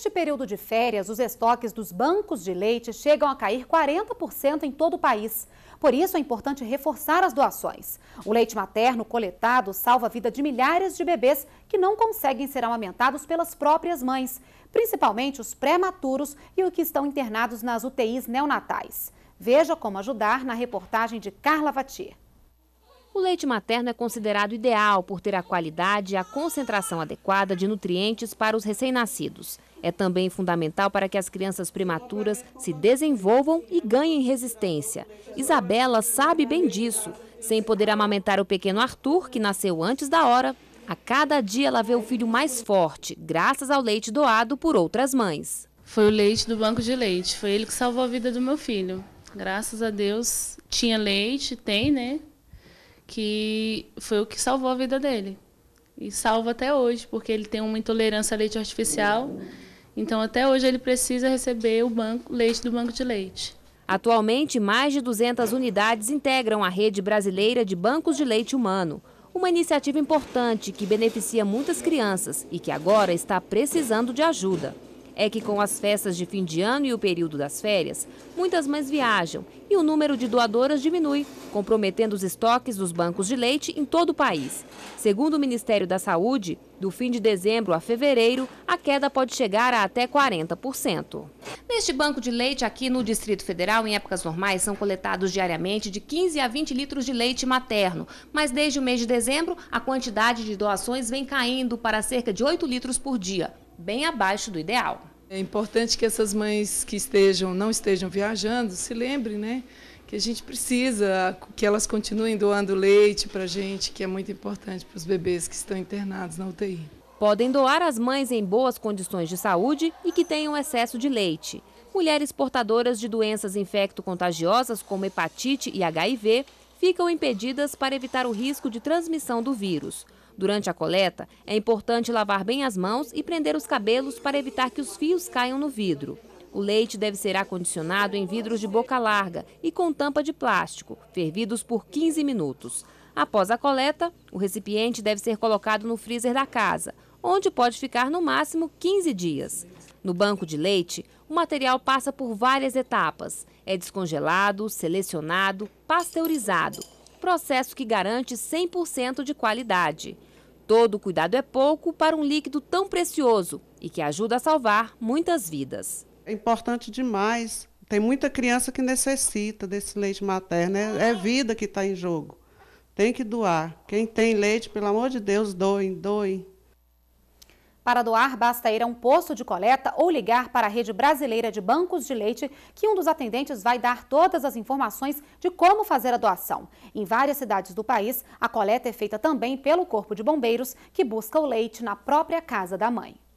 Neste período de férias, os estoques dos bancos de leite chegam a cair 40% em todo o país. Por isso, é importante reforçar as doações. O leite materno coletado salva a vida de milhares de bebês que não conseguem ser amamentados pelas próprias mães, principalmente os prematuros e os que estão internados nas UTIs neonatais. Veja como ajudar na reportagem de Carla Vatier. O leite materno é considerado ideal por ter a qualidade e a concentração adequada de nutrientes para os recém-nascidos. É também fundamental para que as crianças prematuras se desenvolvam e ganhem resistência. Isabela sabe bem disso. Sem poder amamentar o pequeno Arthur, que nasceu antes da hora, a cada dia ela vê o filho mais forte, graças ao leite doado por outras mães. Foi o leite do banco de leite, foi ele que salvou a vida do meu filho. Graças a Deus tinha leite, tem, né? Que foi o que salvou a vida dele. E salva até hoje, porque ele tem uma intolerância a leite artificial. Então, até hoje, ele precisa receber o banco, leite do banco de leite. Atualmente, mais de 200 unidades integram a rede brasileira de bancos de leite humano. Uma iniciativa importante que beneficia muitas crianças e que agora está precisando de ajuda é que com as festas de fim de ano e o período das férias, muitas mães viajam e o número de doadoras diminui, comprometendo os estoques dos bancos de leite em todo o país. Segundo o Ministério da Saúde, do fim de dezembro a fevereiro, a queda pode chegar a até 40%. Neste banco de leite aqui no Distrito Federal, em épocas normais, são coletados diariamente de 15 a 20 litros de leite materno, mas desde o mês de dezembro, a quantidade de doações vem caindo para cerca de 8 litros por dia, bem abaixo do ideal. É importante que essas mães que estejam, não estejam viajando, se lembrem, né? Que a gente precisa, que elas continuem doando leite para a gente, que é muito importante para os bebês que estão internados na UTI. Podem doar as mães em boas condições de saúde e que tenham excesso de leite. Mulheres portadoras de doenças infecto-contagiosas, como hepatite e HIV, ficam impedidas para evitar o risco de transmissão do vírus. Durante a coleta, é importante lavar bem as mãos e prender os cabelos para evitar que os fios caiam no vidro. O leite deve ser acondicionado em vidros de boca larga e com tampa de plástico, fervidos por 15 minutos. Após a coleta, o recipiente deve ser colocado no freezer da casa, onde pode ficar no máximo 15 dias. No banco de leite, o material passa por várias etapas: é descongelado, selecionado, pasteurizado processo que garante 100% de qualidade. Todo cuidado é pouco para um líquido tão precioso e que ajuda a salvar muitas vidas. É importante demais. Tem muita criança que necessita desse leite materno. É, é vida que está em jogo. Tem que doar. Quem tem leite, pelo amor de Deus, doem, doem. Para doar, basta ir a um posto de coleta ou ligar para a Rede Brasileira de Bancos de Leite, que um dos atendentes vai dar todas as informações de como fazer a doação. Em várias cidades do país, a coleta é feita também pelo Corpo de Bombeiros, que busca o leite na própria casa da mãe.